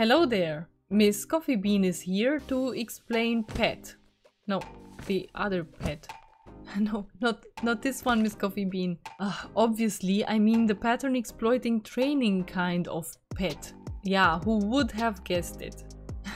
Hello there! Miss Coffee Bean is here to explain pet. No, the other pet. no, not, not this one, Miss Coffee Bean. Uh, obviously, I mean the pattern exploiting training kind of pet. Yeah, who would have guessed it?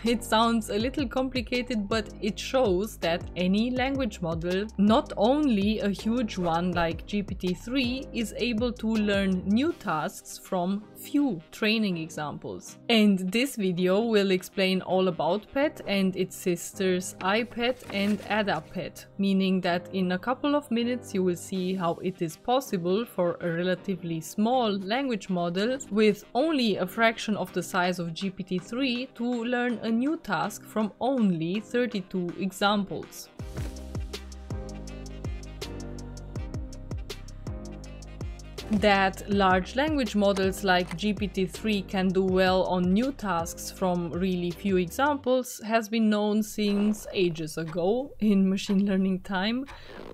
It sounds a little complicated, but it shows that any language model, not only a huge one like GPT-3, is able to learn new tasks from few training examples. And this video will explain all about PET and its sisters iPET and AdaPet, meaning that in a couple of minutes you will see how it is possible for a relatively small language model with only a fraction of the size of GPT-3 to learn a a new task from only 32 examples. that large language models like GPT-3 can do well on new tasks from really few examples has been known since ages ago in machine learning time,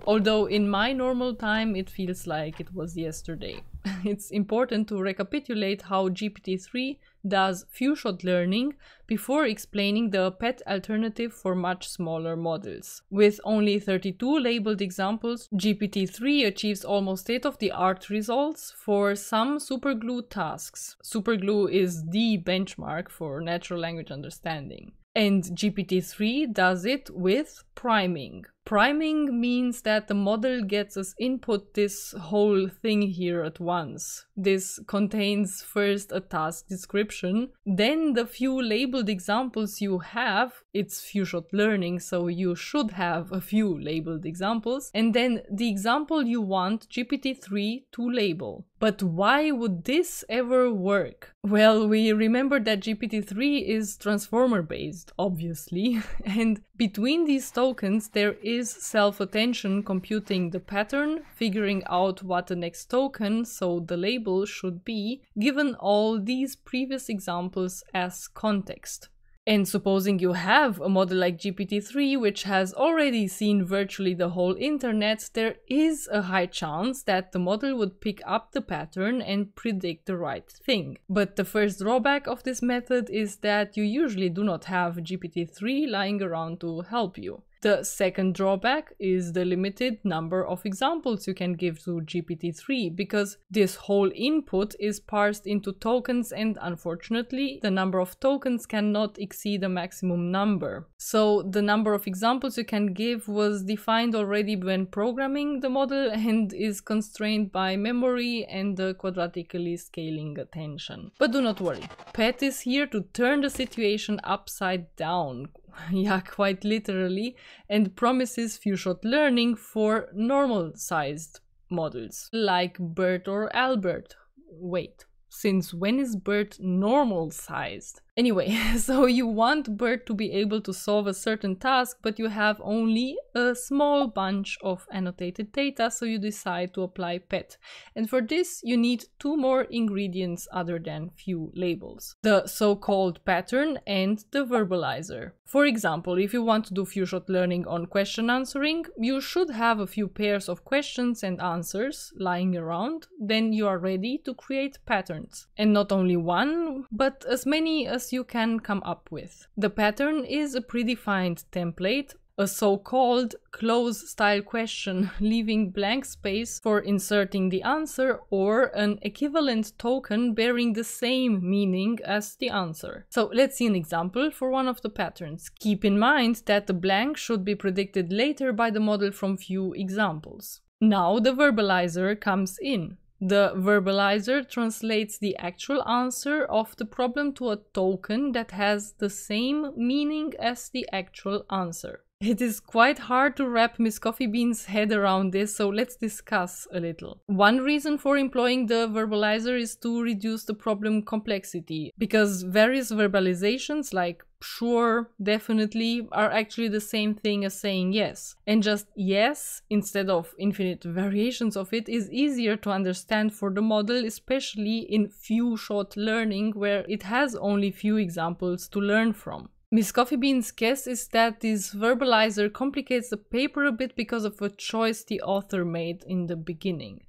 although in my normal time it feels like it was yesterday. it's important to recapitulate how GPT-3 does few-shot learning before explaining the PET alternative for much smaller models. With only 32 labeled examples, GPT-3 achieves almost state-of-the-art results for some superglue tasks. Superglue is the benchmark for natural language understanding. And GPT-3 does it with priming. Priming means that the model gets as input this whole thing here at once. This contains first a task description, then the few labeled examples you have, it's few-shot learning, so you should have a few labeled examples, and then the example you want GPT-3 to label. But why would this ever work? Well, we remember that GPT-3 is transformer-based, obviously, and between these tokens there is is self-attention computing the pattern, figuring out what the next token, so the label, should be, given all these previous examples as context. And supposing you have a model like GPT-3, which has already seen virtually the whole internet, there is a high chance that the model would pick up the pattern and predict the right thing. But the first drawback of this method is that you usually do not have GPT-3 lying around to help you. The second drawback is the limited number of examples you can give to GPT-3 because this whole input is parsed into tokens and unfortunately the number of tokens cannot exceed a maximum number. So the number of examples you can give was defined already when programming the model and is constrained by memory and the quadratically scaling attention. But do not worry, Pet is here to turn the situation upside down yeah, quite literally, and promises few-shot learning for normal-sized models, like Bert or Albert. Wait, since when is Bert normal-sized? Anyway, so you want BERT to be able to solve a certain task, but you have only a small bunch of annotated data, so you decide to apply PET. And for this, you need two more ingredients other than few labels, the so-called pattern and the verbalizer. For example, if you want to do few-shot learning on question answering, you should have a few pairs of questions and answers lying around, then you are ready to create patterns. And not only one, but as many as ideas you can come up with. The pattern is a predefined template a so-called close style question, leaving blank space for inserting the answer or an equivalent token bearing the same meaning as the answer. So let's see an example for one of the patterns. Keep in mind that the blank should be predicted later by the model from few examples. Now the verbalizer comes in. The verbalizer translates the actual answer of the problem to a token that has the same meaning as the actual answer. It is quite hard to wrap Miss Coffee Bean's head around this, so let's discuss a little. One reason for employing the verbalizer is to reduce the problem complexity, because various verbalizations like sure, definitely are actually the same thing as saying yes. And just yes, instead of infinite variations of it, is easier to understand for the model, especially in few shot learning where it has only few examples to learn from. Miss Coffee Bean's guess is that this verbalizer complicates the paper a bit because of a choice the author made in the beginning.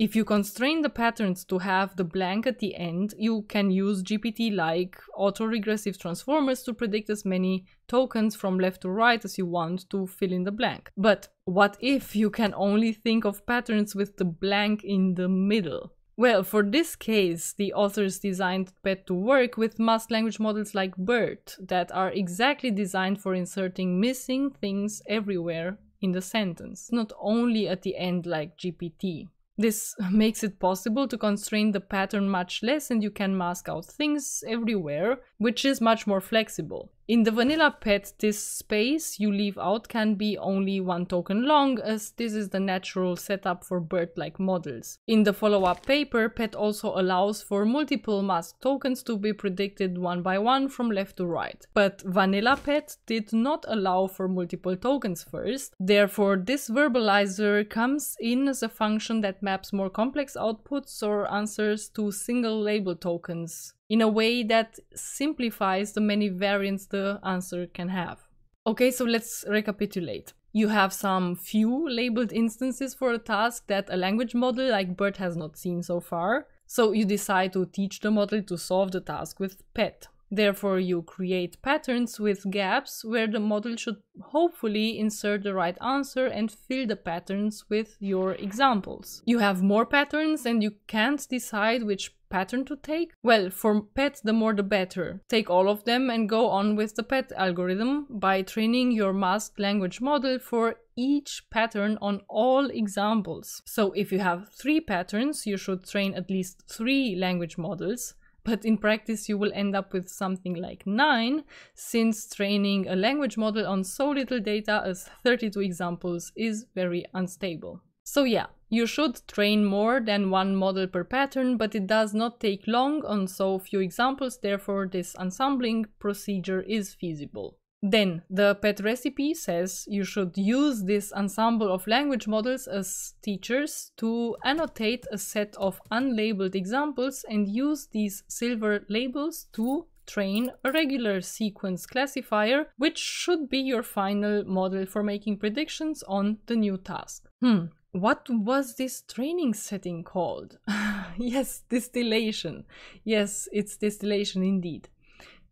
If you constrain the patterns to have the blank at the end, you can use GPT-like autoregressive transformers to predict as many tokens from left to right as you want to fill in the blank. But what if you can only think of patterns with the blank in the middle? Well, for this case, the authors designed PET to work with mass language models like BERT that are exactly designed for inserting missing things everywhere in the sentence, not only at the end like GPT. This makes it possible to constrain the pattern much less and you can mask out things everywhere, which is much more flexible. In the vanilla pet, this space you leave out can be only one token long, as this is the natural setup for bird-like models. In the follow-up paper, pet also allows for multiple mask tokens to be predicted one by one from left to right. But vanilla pet did not allow for multiple tokens first, therefore this verbalizer comes in as a function that maps more complex outputs or answers to single label tokens in a way that simplifies the many variants the answer can have. Okay, so let's recapitulate. You have some few labeled instances for a task that a language model like BERT has not seen so far. So you decide to teach the model to solve the task with PET. Therefore, you create patterns with gaps where the model should hopefully insert the right answer and fill the patterns with your examples. You have more patterns and you can't decide which pattern to take? Well, for pets, the more the better. Take all of them and go on with the pet algorithm by training your masked language model for each pattern on all examples. So if you have three patterns, you should train at least three language models but in practice you will end up with something like 9 since training a language model on so little data as 32 examples is very unstable. So yeah, you should train more than one model per pattern, but it does not take long on so few examples, therefore this ensembling procedure is feasible. Then, the pet recipe says you should use this ensemble of language models as teachers to annotate a set of unlabeled examples and use these silver labels to train a regular sequence classifier, which should be your final model for making predictions on the new task. Hmm, what was this training setting called? yes, distillation. Yes, it's distillation indeed.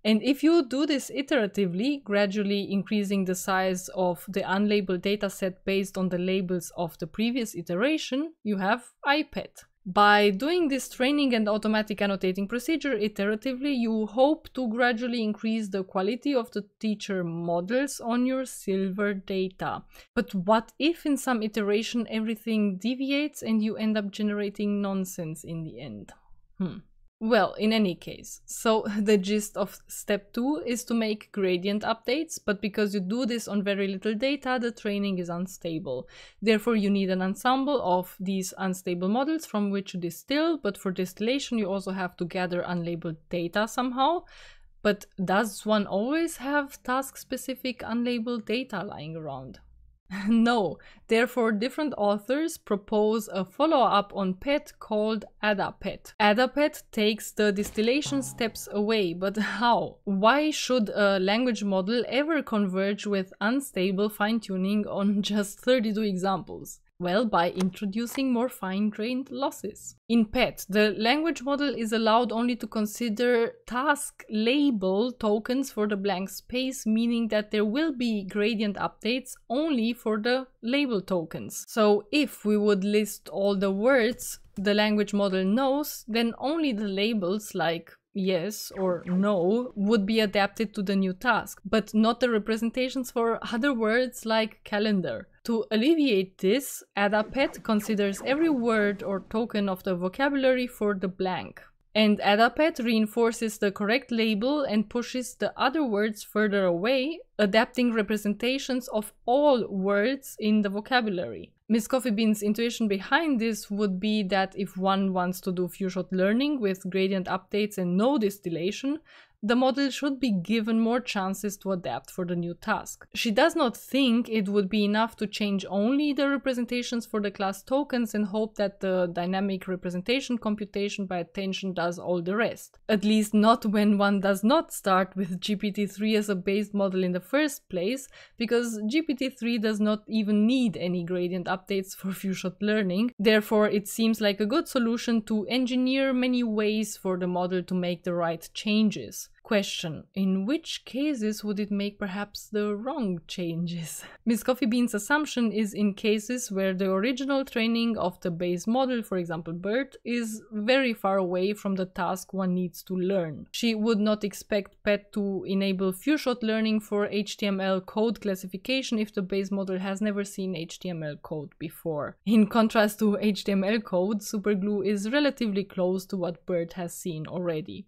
And if you do this iteratively, gradually increasing the size of the unlabeled dataset based on the labels of the previous iteration, you have IPET. By doing this training and automatic annotating procedure iteratively, you hope to gradually increase the quality of the teacher models on your silver data. But what if in some iteration everything deviates and you end up generating nonsense in the end? Hmm. Well, in any case, so the gist of step 2 is to make gradient updates, but because you do this on very little data, the training is unstable. Therefore, you need an ensemble of these unstable models from which you distill, but for distillation you also have to gather unlabeled data somehow. But does one always have task-specific unlabeled data lying around? no, therefore different authors propose a follow-up on PET called AdaPET. AdaPET takes the distillation steps away, but how? Why should a language model ever converge with unstable fine-tuning on just 32 examples? Well, by introducing more fine-grained losses. In PET, the language model is allowed only to consider task label tokens for the blank space, meaning that there will be gradient updates only for the label tokens. So if we would list all the words the language model knows, then only the labels like yes or no would be adapted to the new task, but not the representations for other words like calendar. To alleviate this, ADAPET considers every word or token of the vocabulary for the blank. And ADAPET reinforces the correct label and pushes the other words further away, adapting representations of all words in the vocabulary. Miss Coffee Bean's intuition behind this would be that if one wants to do few shot learning with gradient updates and no distillation, the model should be given more chances to adapt for the new task. She does not think it would be enough to change only the representations for the class tokens and hope that the dynamic representation computation by attention does all the rest. At least not when one does not start with GPT-3 as a base model in the first place, because GPT-3 does not even need any gradient updates for few-shot learning, therefore it seems like a good solution to engineer many ways for the model to make the right changes. Question In which cases would it make perhaps the wrong changes? Ms. Coffee Bean's assumption is in cases where the original training of the base model, for example BERT, is very far away from the task one needs to learn. She would not expect PET to enable few shot learning for HTML code classification if the base model has never seen HTML code before. In contrast to HTML code, Superglue is relatively close to what BERT has seen already.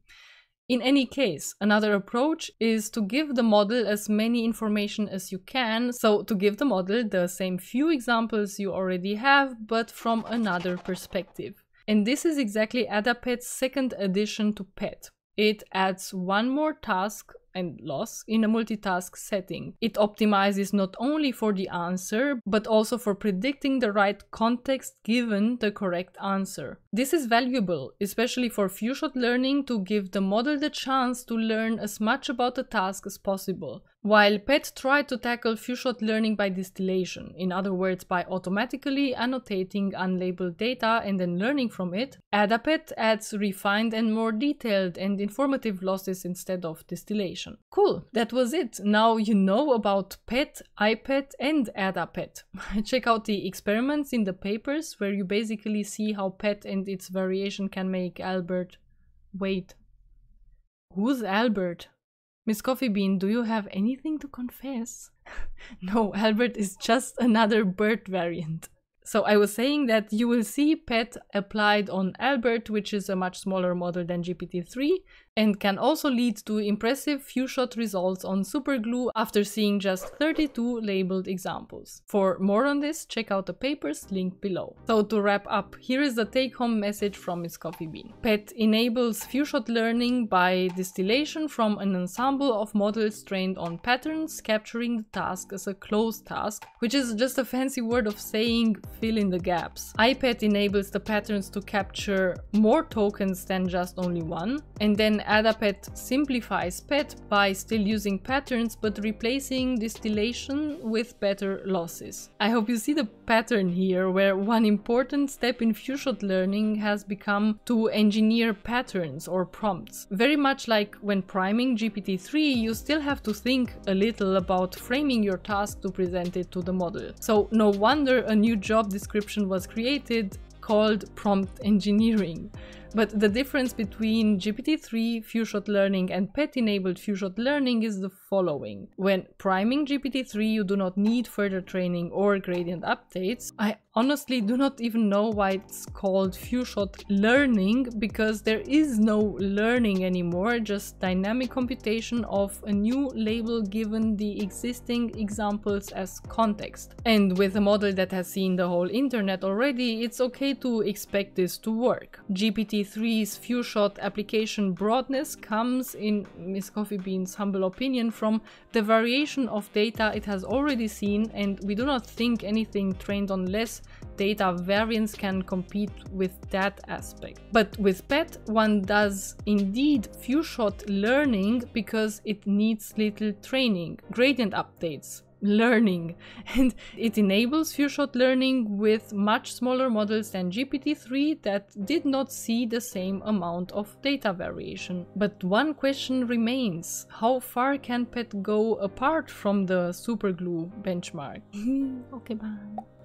In any case, another approach is to give the model as many information as you can, so to give the model the same few examples you already have, but from another perspective. And this is exactly AdaPet's second addition to PET. It adds one more task and loss in a multitask setting. It optimizes not only for the answer, but also for predicting the right context given the correct answer. This is valuable, especially for few-shot learning to give the model the chance to learn as much about the task as possible. While PET tried to tackle few-shot learning by distillation, in other words by automatically annotating unlabeled data and then learning from it, AdaPET adds refined and more detailed and informative losses instead of distillation. Cool, that was it. Now you know about PET, iPET and AdaPET. Check out the experiments in the papers where you basically see how PET and its variation can make Albert... wait. Who's Albert? Miss Coffee Bean, do you have anything to confess? no, Albert is just another bird variant. So I was saying that you will see PET applied on Albert, which is a much smaller model than GPT-3, and can also lead to impressive few-shot results on superglue after seeing just 32 labeled examples. For more on this, check out the papers linked below. So to wrap up, here is the take-home message from its coffee bean. PET enables few-shot learning by distillation from an ensemble of models trained on patterns, capturing the task as a closed task, which is just a fancy word of saying fill in the gaps. iPad enables the patterns to capture more tokens than just only one, and then Adapet simplifies PET by still using patterns but replacing distillation with better losses. I hope you see the pattern here where one important step in few shot learning has become to engineer patterns or prompts. Very much like when priming GPT-3 you still have to think a little about framing your task to present it to the model. So no wonder a new job description was created called prompt engineering. But the difference between GPT-3 few-shot learning and PET-enabled few-shot learning is the following. When priming GPT-3, you do not need further training or gradient updates. I honestly do not even know why it's called few-shot learning because there is no learning anymore, just dynamic computation of a new label given the existing examples as context. And with a model that has seen the whole internet already, it's okay to expect this to work. GPT MP3's few shot application broadness comes, in Miss Coffee Bean's humble opinion, from the variation of data it has already seen, and we do not think anything trained on less data variance can compete with that aspect. But with PET, one does indeed few shot learning because it needs little training, gradient updates, learning and it enables few shot learning with much smaller models than GPT-3 that did not see the same amount of data variation. But one question remains, how far can PET go apart from the superglue benchmark? okay, bye.